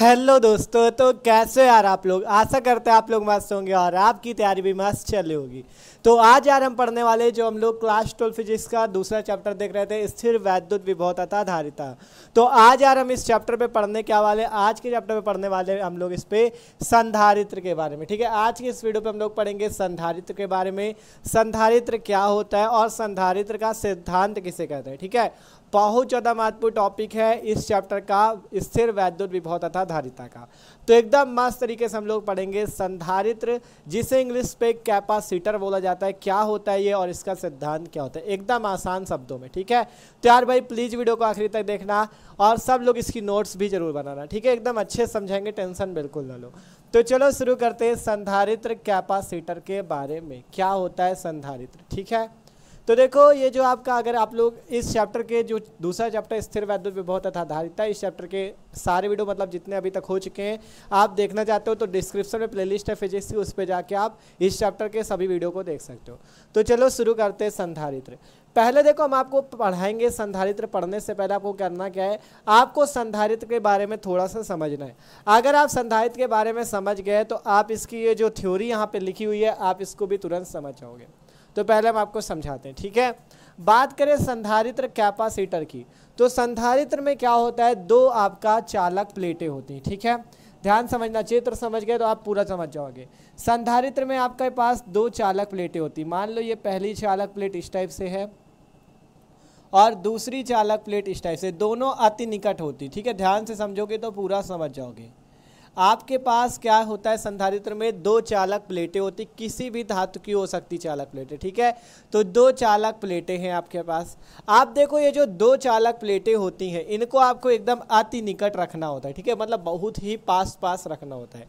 hello दोस्तों तो कैसे यार आप लोग आशा करते हैं आप लोग मस्त होंगे और आपकी तैयारी भी मस्त चली होगी तो आज यार हम पढ़ने वाले जो हम लोग क्लास ट्वेल्व फिजिक्स का दूसरा चैप्टर देख रहे थे स्थिर वैद्युत विभवता धारिता तो आज यार हम इस चैप्टर पे पढ़ने क्या वाले आज के चैप्टर पे पढ़ने वाले हम लोग इस पर संधारित्र के बारे में ठीक है आज की इस वीडियो पर हम लोग पढ़ेंगे संधारित्र के बारे में संधारित्र क्या होता है और संधारित्र का सिद्धांत किसे कहते हैं ठीक है बहुत ज़्यादा महत्वपूर्ण टॉपिक है इस चैप्टर का स्थिर वैद्युत विभव तथा धारिता का तो एकदम मस्त तरीके से हम लोग पढ़ेंगे संधारित्र जिसे इंग्लिश पे कैपासिटर बोला जाता है क्या होता है ये और इसका सिद्धांत क्या होता है एकदम आसान शब्दों में ठीक है तो यार भाई प्लीज़ वीडियो को आखिरी तक देखना और सब लोग इसकी नोट्स भी जरूर बनाना ठीक है एकदम अच्छे समझेंगे टेंशन बिल्कुल ना लो तो चलो शुरू करते हैं संधारित्र कैपासिटर के बारे में क्या होता है संधारित्र ठीक है तो देखो ये जो आपका अगर आप लोग इस चैप्टर के जो दूसरा चैप्टर स्थिर वैद्युत विभव तथा है इस चैप्टर के सारे वीडियो मतलब जितने अभी तक हो चुके हैं आप देखना चाहते हो तो डिस्क्रिप्शन में प्लेलिस्ट है फिजिक्स की उस पर जाके आप इस चैप्टर के सभी वीडियो को देख सकते हो तो चलो शुरू करते हैं संधारित्र पहले देखो हम आपको पढ़ाएंगे संधारित्र पढ़ने से पहले आपको करना क्या है आपको संधारित्र के बारे में थोड़ा सा समझना है अगर आप संधारित्र के बारे में समझ गए तो आप इसकी ये जो थ्योरी यहाँ पर लिखी हुई है आप इसको भी तुरंत समझ जाओगे तो पहले हम आपको समझाते हैं ठीक है बात करें संधारित्र कैपासीटर की तो संधारित्र में क्या होता है दो आपका चालक प्लेटें होती हैं ठीक है ध्यान समझना चित्र समझ गए तो आप पूरा समझ जाओगे संधारित्र में आपके पास दो चालक प्लेटें होती मान लो ये पहली चालक प्लेट इस टाइप से है और दूसरी चालक प्लेट इस टाइप से दोनों अति निकट होती ठीक है ध्यान से समझोगे तो पूरा समझ जाओगे आपके पास क्या होता है संधारित्र में दो चालक प्लेटें होती किसी भी धातु की हो सकती चालक प्लेटें ठीक है तो दो चालक प्लेटें हैं आपके पास आप देखो ये जो दो चालक प्लेटें होती हैं इनको आपको एकदम अति निकट रखना होता है ठीक है मतलब बहुत ही पास पास रखना होता है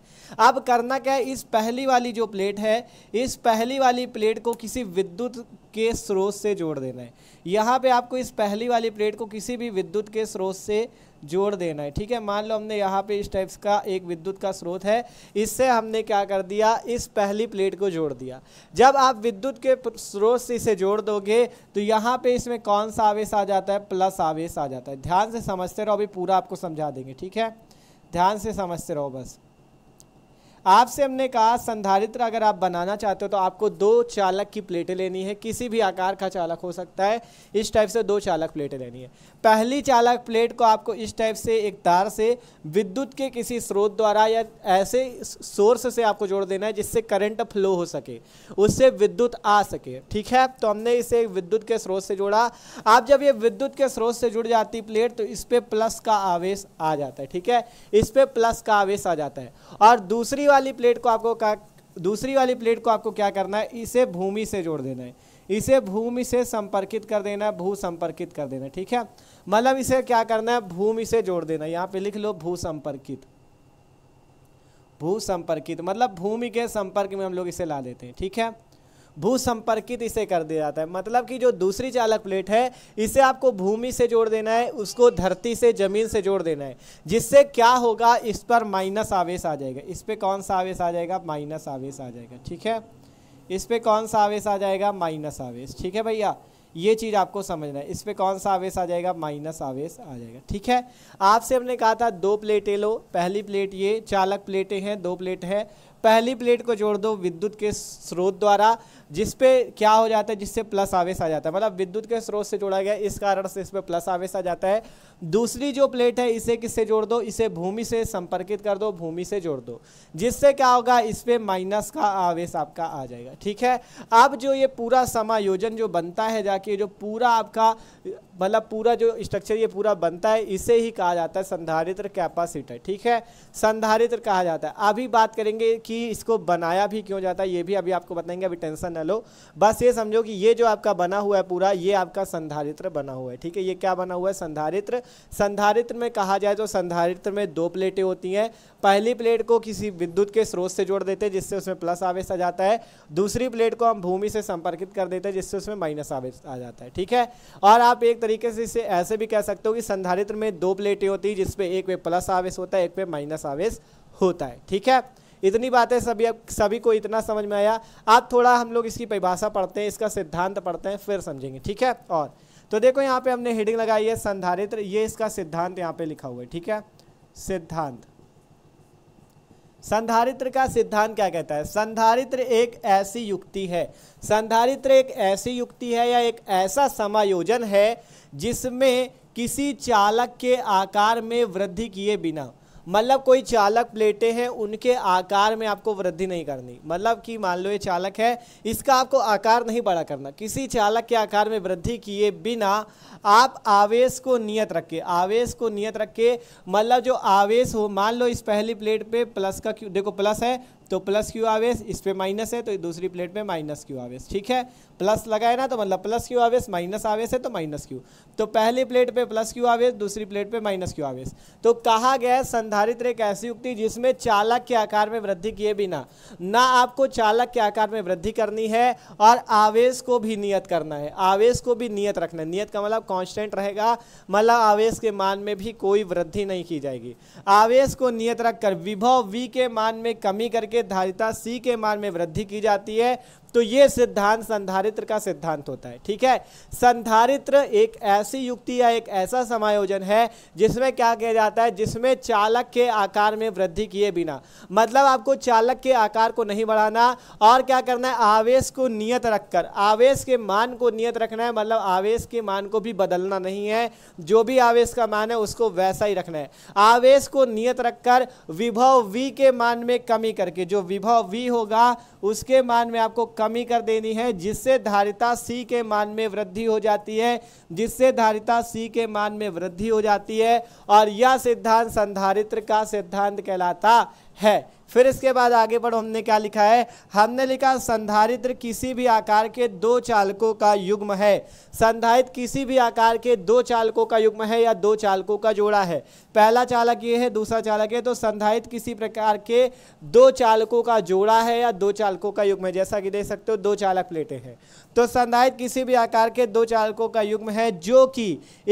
अब करना क्या है इस पहली वाली जो प्लेट है इस पहली वाली प्लेट को किसी विद्युत के स्रोत से जोड़ देना है यहाँ पे आपको इस पहली वाली प्लेट को किसी भी विद्युत के स्रोत से जोड़ देना है ठीक है मान लो हमने यहाँ पे इस टाइप्स का एक विद्युत का स्रोत है इससे हमने क्या कर दिया इस पहली प्लेट को जोड़ दिया जब आप विद्युत के स्रोत से इसे जोड़ दोगे तो यहाँ पे इसमें कौन सा आवेश आ जाता है प्लस आवेश आ जाता है ध्यान से समझते रहो अभी पूरा आपको समझा देंगे ठीक है ध्यान से समझते रहो बस आपसे हमने कहा संधारित्र अगर आप बनाना चाहते हो तो आपको दो चालक की प्लेटें लेनी है किसी भी आकार का चालक हो सकता है इस टाइप से दो चालक प्लेटें लेनी है पहली चालक प्लेट को आपको इस टाइप से एक तार से विद्युत के किसी स्रोत द्वारा या ऐसे सोर्स से आपको जोड़ देना है जिससे करंट फ्लो हो सके उससे विद्युत आ सके ठीक है तो हमने इसे विद्युत के स्रोत से जोड़ा आप जब ये विद्युत के स्रोत से जुड़ जाती प्लेट तो इस पर प्लस का आवेश आ जाता है ठीक है इस पर प्लस का आवेश आ जाता है और दूसरी वाली प्लेट को आपको का दूसरी वाली प्लेट को आपको क्या करना है इसे भूमि से जोड़ देना है इसे भूमि से संपर्कित कर देना भू संपर्कित कर देना ठीक है मतलब इसे क्या करना है भूमि से जोड़ देना यहाँ पे लिख लो भू संपर्कित भू संपर्कित मतलब भूमि के संपर्क में हम लोग इसे ला देते हैं ठीक है भू संपर्कित इसे कर दिया जाता है मतलब कि जो दूसरी चालक प्लेट है इसे आपको भूमि से जोड़ देना है उसको धरती से जमीन से जोड़ देना है जिससे क्या होगा इस पर माइनस आवेश आ जाएगा इस पर कौन सा आवेश आ जाएगा माइनस आवेश आ जाएगा ठीक है इस पर कौन सा आवेश आ जाएगा माइनस आवेश ठीक है भैया ये चीज़ आपको समझना है इस पर कौन सा आवेश आ जाएगा माइनस आवेश आ जाएगा ठीक है आपसे हमने कहा था दो प्लेटें लो पहली प्लेट ये चालक प्लेटें हैं दो प्लेट है पहली प्लेट को जोड़ दो विद्युत के स्रोत द्वारा जिस पे क्या हो जाता है जिससे प्लस आवेश आ जाता है मतलब विद्युत के स्रोत से जोड़ा गया इस कारण से इस पर प्लस आवेश आ जाता है दूसरी जो प्लेट है इसे किससे जोड़ दो इसे भूमि से संपर्कित कर दो भूमि से जोड़ दो जिससे क्या होगा इस पर माइनस का आवेश आपका आ जाएगा ठीक है अब जो ये पूरा समायोजन जो बनता है जाके जो पूरा आपका मतलब पूरा जो स्ट्रक्चर ये पूरा बनता है इसे ही कहा जाता है संधारित्र कैपासिटर ठीक है संधारित्र कहा जाता है अभी बात करेंगे कि इसको बनाया भी क्यों जाता है ये भी अभी आपको बताएंगे अभी टेंशन ना लो बस ये समझो कि ये जो आपका बना हुआ है पूरा ये आपका संधारित्र बना हुआ है ठीक है ये क्या बना हुआ है संधारित्र संधारित्र में कहा जाए तो संधारित्र में दो प्लेटें होती हैं पहली प्लेट को किसी विद्युत के स्रोत से जोड़ देते हैं जिससे उसमें प्लस आवेश आ जाता है दूसरी प्लेट को हम भूमि से संपर्कित कर देते हैं जिससे उसमें माइनस आवेश आ जाता है ठीक है और आप एक तरीके से इसे ऐसे भी कह सकते हो कि संधारित्र में दो प्लेटें होती हैं जिसपे एक पे प्लस आवेश होता है एक पे माइनस आवेश होता है ठीक है इतनी बातें सभी सभी को इतना समझ में आया आप थोड़ा हम लोग इसकी परिभाषा पढ़ते हैं इसका सिद्धांत पढ़ते हैं फिर समझेंगे ठीक है और तो देखो यहाँ पे हमने हेडिंग लगाई है संधारित्र ये इसका सिद्धांत यहाँ पे लिखा हुआ है ठीक है सिद्धांत संधारित्र का सिद्धांत क्या कहता है संधारित्र एक ऐसी युक्ति है संधारित्र एक ऐसी युक्ति है या एक ऐसा समायोजन है जिसमें किसी चालक के आकार में वृद्धि किए बिना मतलब कोई चालक प्लेटें हैं उनके आकार में आपको वृद्धि नहीं करनी मतलब कि मान लो ये चालक है इसका आपको आकार नहीं बड़ा करना किसी चालक के आकार में वृद्धि किए बिना आप आवेश को नियत रखे आवेश को नियत रखे मतलब जो आवेश हो मान लो इस पहली प्लेट पे प्लस का देखो प्लस है तो प्लस क्यू आवेश इस पर माइनस है तो दूसरी प्लेट में माइनस क्यू आवेश ठीक है प्लस लगाए ना तो मतलब प्लस क्यू आवेश माइनस आवेश है तो माइनस क्यू तो पहली प्लेट पे प्लस क्यू आवेश दूसरी प्लेट पे माइनस क्यू आवेश तो कहा गया संधारित्र एक ऐसी युक्ति जिसमें चालक के आकार में वृद्धि किए बिना ना आपको चालक के आकार में वृद्धि करनी है और आवेश को भी नियत करना है आवेश को भी नियत रखना है नियत का मतलब कॉन्स्टेंट रहेगा मतलब आवेश के मान में भी कोई वृद्धि नहीं की जाएगी आवेश को नियत रखकर विभव वी के मान में कमी करके धारिता सी के मान में वृद्धि की जाती है तो ये सिद्धांत संधारित्र का सिद्धांत होता है ठीक है संधारित्र एक ऐसी युक्ति या एक ऐसा समायोजन है जिसमें क्या किया जाता है जिसमें चालक के आकार में वृद्धि किए बिना मतलब आपको चालक के आकार को नहीं बढ़ाना और क्या करना है आवेश को नियत रखकर आवेश के मान को नियत रखना है मतलब आवेश के मान को भी बदलना नहीं है जो भी आवेश का मान है उसको वैसा ही रखना है आवेश को नियत रखकर विभव वी के मान में कमी करके जो विभव वी होगा उसके मान में आपको कमी कर देनी है जिससे धारिता सी के मान में वृद्धि हो जाती है जिससे धारिता सी के मान में वृद्धि हो जाती है और यह सिद्धांत संधारित्र का सिद्धांत कहलाता है फिर इसके बाद आगे बढ़ो हमने क्या लिखा है हमने लिखा संधारित्र किसी भी आकार के दो चालकों का युग्म है संधारित किसी भी आकार के दो चालकों का युग्म है या दो चालकों का जोड़ा है पहला चालक ये है दूसरा चालक है तो संधारित किसी प्रकार के दो चालकों का जोड़ा है या दो चालकों का युग्म है जैसा कि देख सकते हो दो चालक प्लेटें हैं तो संधारित किसी भी आकार के दो चालकों का युग्म है जो कि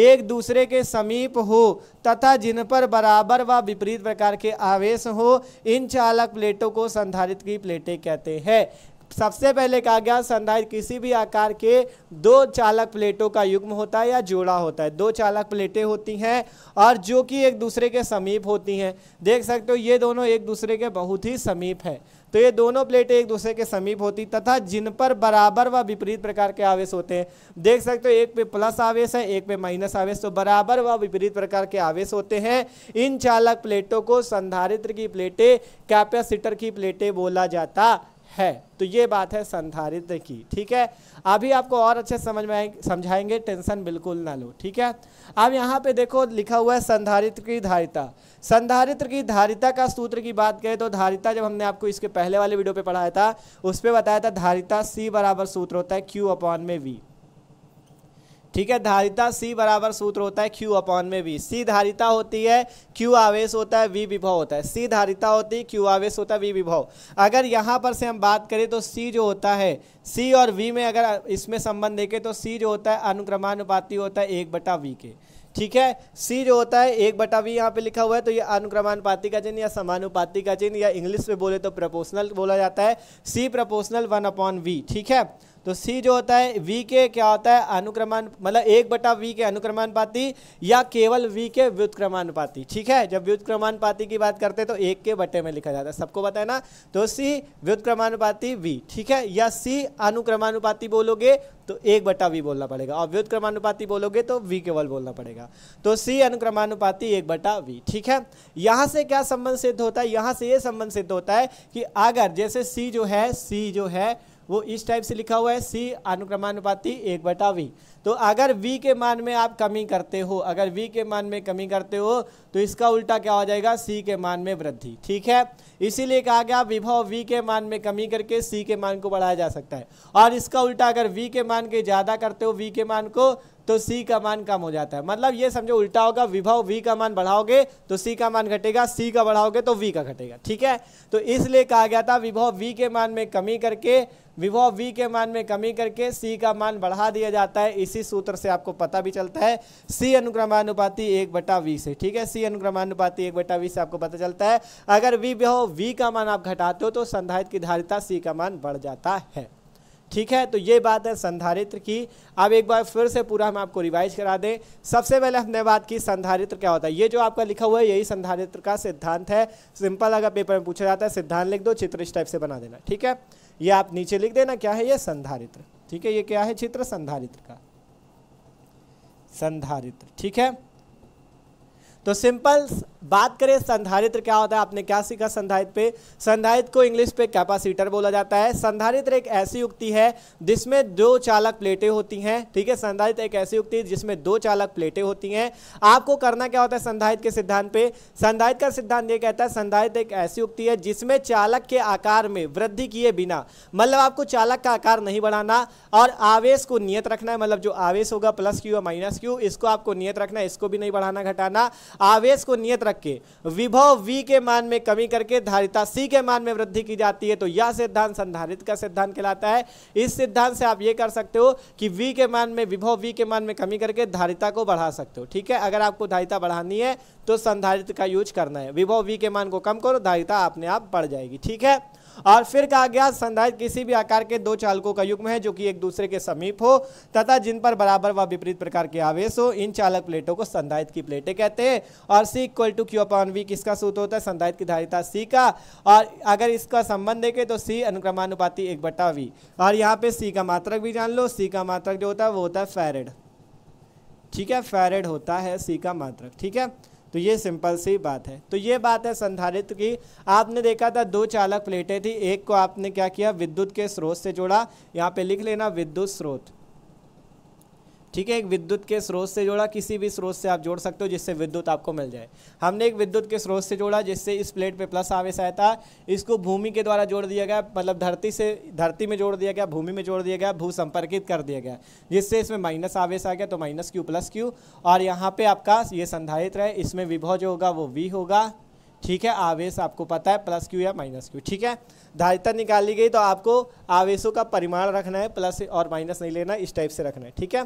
एक दूसरे के समीप हो तथा जिन पर बराबर व विपरीत प्रकार के आवेश हो इन चालक प्लेटों को संधारित की प्लेटें कहते हैं सबसे पहले कहा गया संधारित किसी भी आकार के दो चालक प्लेटों का युग्म होता है या जोड़ा होता है दो चालक प्लेटें होती हैं और जो कि एक दूसरे के समीप होती हैं देख सकते हो ये दोनों एक दूसरे के बहुत ही समीप है तो ये दोनों प्लेटें एक दूसरे के समीप होती तथा जिन पर बराबर व विपरीत प्रकार के आवेश होते हैं देख सकते हो एक पे प्लस आवेश है एक पे माइनस आवेश तो बराबर व विपरीत प्रकार के आवेश होते हैं इन चालक प्लेटों को संधारित्र की प्लेटें कैपेसिटर की प्लेटें बोला जाता है तो ये बात है संधारित्र की ठीक है अभी आपको और अच्छे समझ में समझाएंगे टेंशन बिल्कुल ना लो ठीक है अब यहाँ पे देखो लिखा हुआ है संधारित्र की धारिता संधारित्र की धारिता का सूत्र की बात करें तो धारिता जब हमने आपको इसके पहले वाले वीडियो पे पढ़ाया था उस पर बताया था धारिता सी बराबर सूत्र होता है क्यू अपॉन में वी ठीक है धारिता सी बराबर सूत्र होता है क्यू अपॉन में वी सी धारिता होती है क्यू आवेश होता है वी विभव होता है सी धारिता होती है क्यू आवेश होता है वी विभव अगर यहाँ पर से हम बात करें तो सी जो होता है सी और वी में अगर इसमें संबंध देखें तो सी जो होता है अनुक्रमानुपाती होता है एक बटा वी के ठीक है सी जो होता है एक बटा वी यहाँ पे लिखा हुआ है तो ये अनुक्रमानुपाति का चिन्ह या समानुपाति का चिन्ह या इंग्लिश में बोले तो प्रपोशनल बोला जाता है C proportional one upon V ठीक है तो सी जो होता है वी के क्या होता है अनुक्रमान मतलब एक बटा वी के अनुक्रमानुपाती या केवल वी के व्युतक्रमानुपाती ठीक है जब व्युतक्रमानुपाती की बात करते हैं तो एक के बटे में लिखा जाता है सबको बताए ना तो सी व्युतक्रमानुपाती वी ठीक है या सी अनुक्रमानुपाती बोलोगे तो एक बटा वी बोलना पड़ेगा और व्युतक्रमानुपाती बोलोगे तो वी केवल बोलना पड़ेगा तो सी अनुक्रमानुपाती एक बटा वी ठीक है यहाँ से क्या संबंध सिद्ध होता है यहाँ से ये संबंध सिद्ध होता है कि अगर जैसे सी जो है सी जो है वो इस टाइप से लिखा हुआ है सी अनुक्रमानुपाति एक बटा वी तो अगर वी के मान में आप कमी करते हो अगर वी के मान में कमी करते हो तो इसका उल्टा क्या हो जाएगा सी के मान में वृद्धि ठीक है इसीलिए कहा गया विभव वी के मान में कमी करके सी के मान को बढ़ाया जा सकता है और इसका उल्टा अगर वी के मान के ज़्यादा करते हो वी के मान को तो सी का मान कम हो जाता है मतलब ये समझो उल्टा होगा विभव वी का मान बढ़ाओगे तो सी का मान घटेगा सी का बढ़ाओगे तो वी का घटेगा ठीक है तो इसलिए कहा गया था विभव वी के मान में कमी करके विभव वी के मान में कमी करके सी का मान बढ़ा दिया जाता है इसी सूत्र से आपको पता भी चलता है सी अनुक्रमानुपाति एक बटा वी से ठीक है सी अनुक्रमानुपाति एक बटा वी से आपको पता चलता है अगर विभव वी का मान आप घटाते हो तो संधारित की धारिता सी का मान बढ़ जाता है ठीक है तो ये बात है संधारित्र की अब एक बार फिर से पूरा हम आपको रिवाइज करा दें सबसे पहले हमने बात की संधारित्र क्या होता है ये जो आपका लिखा हुआ है यही संधारित्र का सिद्धांत है सिंपल अगर पेपर में पूछा जाता है सिद्धांत लिख दो चित्र इस टाइप से बना देना ठीक है ये आप नीचे लिख देना क्या है ये संधारित्र ठीक है ये क्या है चित्र संधारित्र का संधारित्र ठीक है तो सिंपल बात करें संधारित्र क्या होता है आपने क्या सीखा संधारित्र पे संधारित्र को इंग्लिश पे कैपेसिटर बोला जाता है संधारित्र एक ऐसी युक्ति है जिसमें दो चालक प्लेटें होती हैं ठीक है संधारित्र एक ऐसी युक्ति है जिसमें दो चालक प्लेटें होती हैं आपको करना क्या होता है संधारित्र के सिद्धांत पे संधारित्र का सिद्धांत ये कहता है संधारित्र एक ऐसी युक्ति है जिसमें चालक के आकार में वृद्धि किए बिना मतलब आपको चालक का आकार नहीं बढ़ाना और आवेश को नियत रखना है मतलब जो आवेश होगा प्लस क्यू या माइनस क्यू इसको आपको नियत रखना है इसको भी नहीं बढ़ाना घटाना आवेश को नियत रख के विभव वी के मान में कमी करके धारिता सी के मान में वृद्धि की जाती है तो यह सिद्धांत संधारित का सिद्धांत कहलाता है इस सिद्धांत से आप ये कर सकते हो कि वी के मान में विभव वी के मान में कमी करके धारिता को बढ़ा सकते हो ठीक है अगर आपको धारिता बढ़ानी है तो संधारित का यूज करना है विभव वी के मान को कम करो धारिता अपने आप बढ़ जाएगी ठीक है और फिर कहा गया संधारित किसी भी आकार के दो चालकों का युग्म है जो कि एक दूसरे के समीप हो तथा जिन पर बराबर व विपरीत प्रकार के आवेश हो इन चालक प्लेटों को संधारित की प्लेटें कहते हैं और C equal to Q upon V किसका सूत्र होता है संधारित की धारिता सी का और अगर इसका संबंध देखें तो सी अनुक्रमानुपाती एक बटा वी और यहाँ पे सी का मात्रक भी जान लो सी का मात्रक जो होता है वो होता है फेरेड ठीक है फेरेड होता है सी का मात्रक ठीक है तो ये सिंपल सी बात है तो ये बात है संधारित्र की आपने देखा था दो चालक प्लेटें थी एक को आपने क्या किया विद्युत के स्रोत से जोड़ा यहाँ पे लिख लेना विद्युत स्रोत ठीक है एक विद्युत के स्रोत से जोड़ा किसी भी स्रोत से आप जोड़ सकते हो जिससे विद्युत आपको मिल जाए हमने एक विद्युत के स्रोत से जोड़ा जिससे इस प्लेट पे प्लस आवेश आया था इसको भूमि के द्वारा जोड़ दिया गया मतलब धरती से धरती में जोड़ दिया गया भूमि में जोड़ दिया गया भू संपर्कित कर दिया गया जिससे इसमें माइनस आवेश आ गया तो माइनस क्यू प्लस क्यू और यहाँ पर आपका ये संधारित रहे इसमें विभव जो होगा वो वी होगा ठीक है आवेश आपको पता है प्लस क्यू या माइनस क्यू ठीक है धारिता निकाली गई तो आपको आवेशों का परिमाण रखना है प्लस और माइनस नहीं लेना इस टाइप से रखना है ठीक है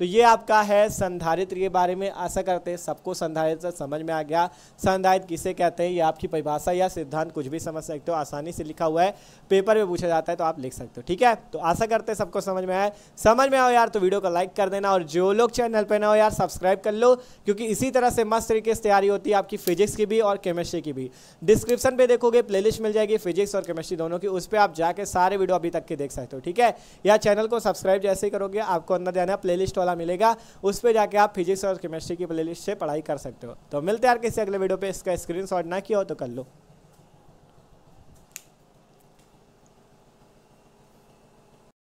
तो ये आपका है संधारित्र के बारे में आशा करते हैं सबको संधारित्र समझ में आ गया संधारित्र किसे कहते हैं ये आपकी परिभाषा या सिद्धांत कुछ भी समझ सकते हो आसानी से लिखा हुआ है पेपर में पूछा जाता है तो आप लिख सकते हो ठीक है तो आशा करते हैं सबको समझ में आए समझ में आओ यार तो वीडियो को लाइक कर देना और जो लोग चैनल पर ना हो यार सब्सक्राइब कर लो क्योंकि इसी तरह से मस्त तरीके से तैयारी होती है आपकी फिजिक्स की भी और केमिस्ट्री की भी डिस्क्रिप्शन पर देखोगे लिस्ट मिल जाएगी फिजिक्स और केमिस्ट्री दोनों की उस पर आप जाके सारे वीडियो अभी तक के देख सकते हो ठीक है या चैनल को सब्सक्राइब जैसे ही करोगे आपको अंदर जाना है लिस्ट वाला वाला मिलेगा उस पर जाके आप फिजिक्स और केमिस्ट्री की प्ले से पढ़ाई कर सकते हो तो मिलते हैं यार किसी अगले वीडियो पर इसका स्क्रीन ना किया हो तो कर लो